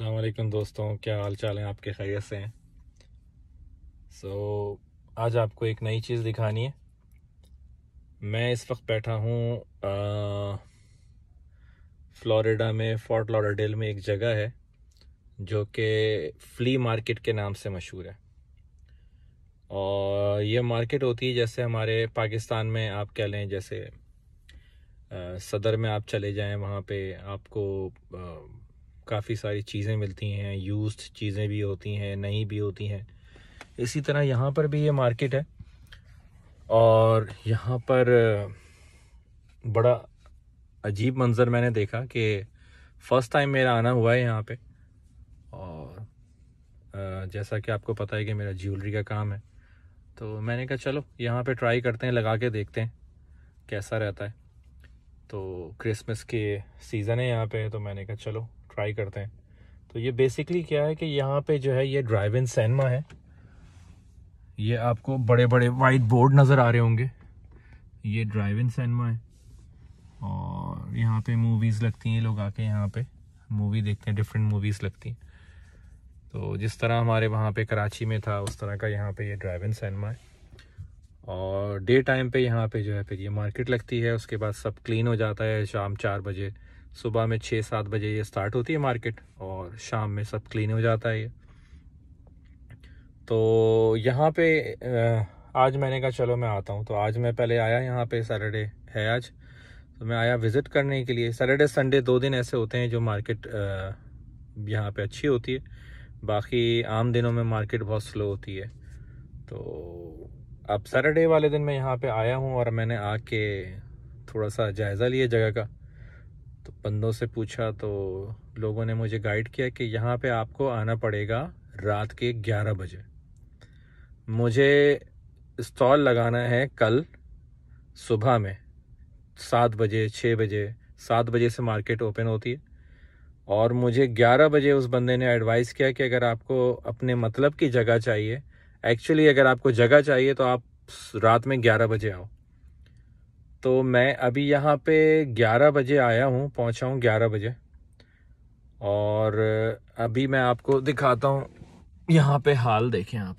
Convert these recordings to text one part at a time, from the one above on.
अल्लाम दोस्तों क्या हाल चाल हैं आपके खैरियत से हैं सो so, आज आपको एक नई चीज़ दिखानी है मैं इस वक्त बैठा हूँ फ्लोरिडा में फोर्ट लॉडरडेल में एक जगह है जो कि फ्ली मार्केट के नाम से मशहूर है और ये मार्केट होती है जैसे हमारे पाकिस्तान में आप कह लें जैसे आ, सदर में आप चले जाएं वहाँ पे आपको आ, काफ़ी सारी चीज़ें मिलती हैं यूज्ड चीज़ें भी होती हैं नई भी होती हैं इसी तरह यहाँ पर भी ये मार्केट है और यहाँ पर बड़ा अजीब मंज़र मैंने देखा कि फ़र्स्ट टाइम मेरा आना हुआ है यहाँ पे और जैसा कि आपको पता है कि मेरा ज्वेलरी का काम है तो मैंने कहा चलो यहाँ पे ट्राई करते हैं लगा के देखते हैं कैसा रहता है तो क्रिसमस के सीज़न है यहाँ पे तो मैंने कहा चलो ट्राई करते हैं तो ये बेसिकली क्या है कि यहाँ पे जो है ये ड्राइव इन सैनमा है ये आपको बड़े बड़े वाइट बोर्ड नज़र आ रहे होंगे ये ड्राइव इन सैनमा है और यहाँ पे मूवीज़ लगती हैं लोग आके यहाँ पे मूवी देखते हैं डिफरेंट मूवीज़ लगती हैं तो जिस तरह हमारे वहाँ पे कराची में था उस तरह का यहाँ पे ये ड्राइव इन सैनमा है और डे टाइम पे यहाँ पे जो है फिर ये मार्केट लगती है उसके बाद सब क्लीन हो जाता है शाम चार बजे सुबह में छः सात बजे ये स्टार्ट होती है मार्केट और शाम में सब क्लीन हो जाता है ये तो यहाँ पे आज मैंने कहा चलो मैं आता हूँ तो आज मैं पहले आया यहाँ पे सैटरडे है आज तो मैं आया विज़िट करने के लिए सैटरडे संडे दो दिन ऐसे होते हैं जो मार्केट यहाँ पे अच्छी होती है बाकी आम दिनों में मार्केट बहुत स्लो होती है तो अब सैटरडे वाले दिन मैं यहाँ पे आया हूँ और मैंने आके थोड़ा सा जायज़ा लिया जगह का तो बंदों से पूछा तो लोगों ने मुझे गाइड किया कि यहाँ पे आपको आना पड़ेगा रात के 11 बजे मुझे स्टॉल लगाना है कल सुबह में सात बजे छः बजे सात बजे से मार्केट ओपन होती है और मुझे 11 बजे उस बंदे ने एडवाइस किया कि अगर आपको अपने मतलब की जगह चाहिए एक्चुअली अगर आपको जगह चाहिए तो आप रात में 11 बजे आओ तो मैं अभी यहाँ पे 11 बजे आया हूँ पहुँचा हूँ 11 बजे और अभी मैं आपको दिखाता हूँ यहाँ पे हाल देखें आप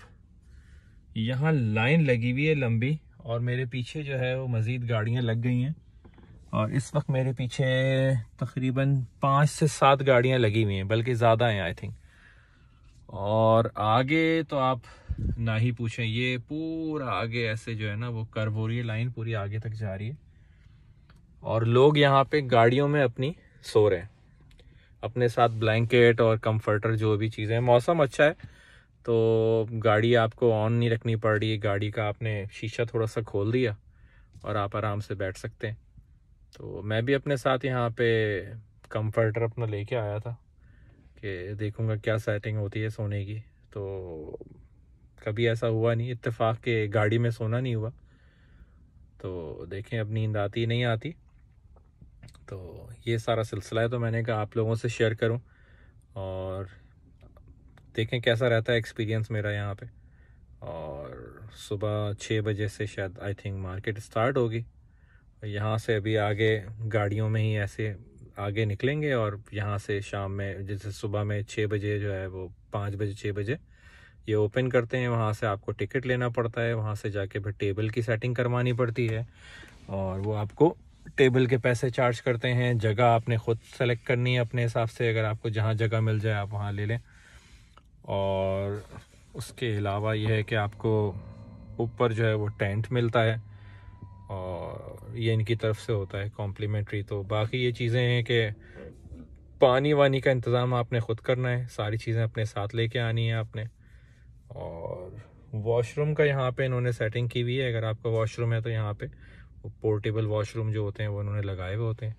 यहाँ लाइन लगी हुई है लंबी और मेरे पीछे जो है वो मज़ीद गाड़ियाँ लग गई हैं और इस वक्त मेरे पीछे तकरीबन पाँच से सात गाड़ियाँ लगी हुई हैं बल्कि ज़्यादा हैं आई थिंक और आगे तो आप ना ही पूछें ये पूरा आगे ऐसे जो है ना वो कर्व हो रही है लाइन पूरी आगे तक जा रही है और लोग यहाँ पे गाड़ियों में अपनी सो रहे हैं अपने साथ ब्लैंकेट और कंफर्टर जो भी चीज़ें मौसम अच्छा है तो गाड़ी आपको ऑन नहीं रखनी पड़ रही गाड़ी का आपने शीशा थोड़ा सा खोल दिया और आप आराम से बैठ सकते हैं तो मैं भी अपने साथ यहाँ पे कंफर्टर अपना लेके आया था कि देखूँगा क्या सेटिंग होती है सोने की तो कभी ऐसा हुआ नहीं इत्तेफाक के गाड़ी में सोना नहीं हुआ तो देखें अब नींद आती नहीं आती तो ये सारा सिलसिला है तो मैंने कहा आप लोगों से शेयर करूं और देखें कैसा रहता है एक्सपीरियंस मेरा यहाँ पे और सुबह छः बजे से शायद आई थिंक मार्केट स्टार्ट होगी यहाँ से अभी आगे गाड़ियों में ही ऐसे आगे निकलेंगे और यहाँ से शाम में जैसे सुबह में छः बजे जो है वो पाँच बजे छः बजे ये ओपन करते हैं वहाँ से आपको टिकट लेना पड़ता है वहाँ से जाके फिर टेबल की सेटिंग करवानी पड़ती है और वो आपको टेबल के पैसे चार्ज करते हैं जगह आपने खुद सेलेक्ट करनी है अपने हिसाब से अगर आपको जहाँ जगह मिल जाए आप वहाँ ले लें और उसके अलावा यह है कि आपको ऊपर जो है वो टेंट मिलता है और ये इनकी तरफ से होता है कॉम्प्लीमेंट्री तो बाकी ये चीज़ें हैं कि पानी वानी का इंतज़ाम आपने ख़ुद करना है सारी चीज़ें अपने साथ लेके आनी है आपने और वॉशरूम का यहाँ पे इन्होंने सेटिंग की हुई है अगर आपका वॉशरूम है तो यहाँ पे वो पोर्टेबल वॉशरूम जो होते हैं वो इन्होंने लगाए हुए होते हैं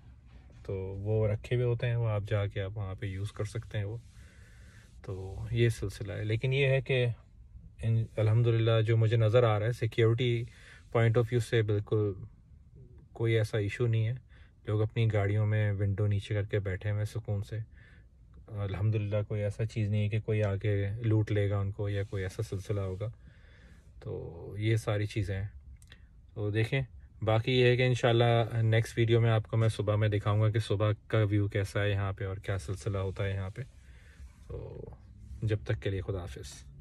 तो वो रखे हुए होते हैं वो आप जाके आप वहाँ पे यूज़ कर सकते हैं वो तो ये सिलसिला है लेकिन ये है कि अलहमदिल्ला जो मुझे नज़र आ रहा है सिक्योरिटी पॉइंट ऑफ व्यू से बिल्कुल कोई ऐसा इशू नहीं है लोग अपनी गाड़ियों में विंडो नीचे करके बैठे हुए सुकून से अल्हम्दुलिल्लाह कोई ऐसा चीज़ नहीं है कि कोई आके लूट लेगा उनको या कोई ऐसा सिलसिला होगा तो ये सारी चीज़ें हैं तो देखें बाकी ये है कि इन नेक्स्ट वीडियो में आपको मैं सुबह में दिखाऊंगा कि सुबह का व्यू कैसा है यहाँ पे और क्या सिलसिला होता है यहाँ पे तो जब तक के लिए खुदा हाफिज़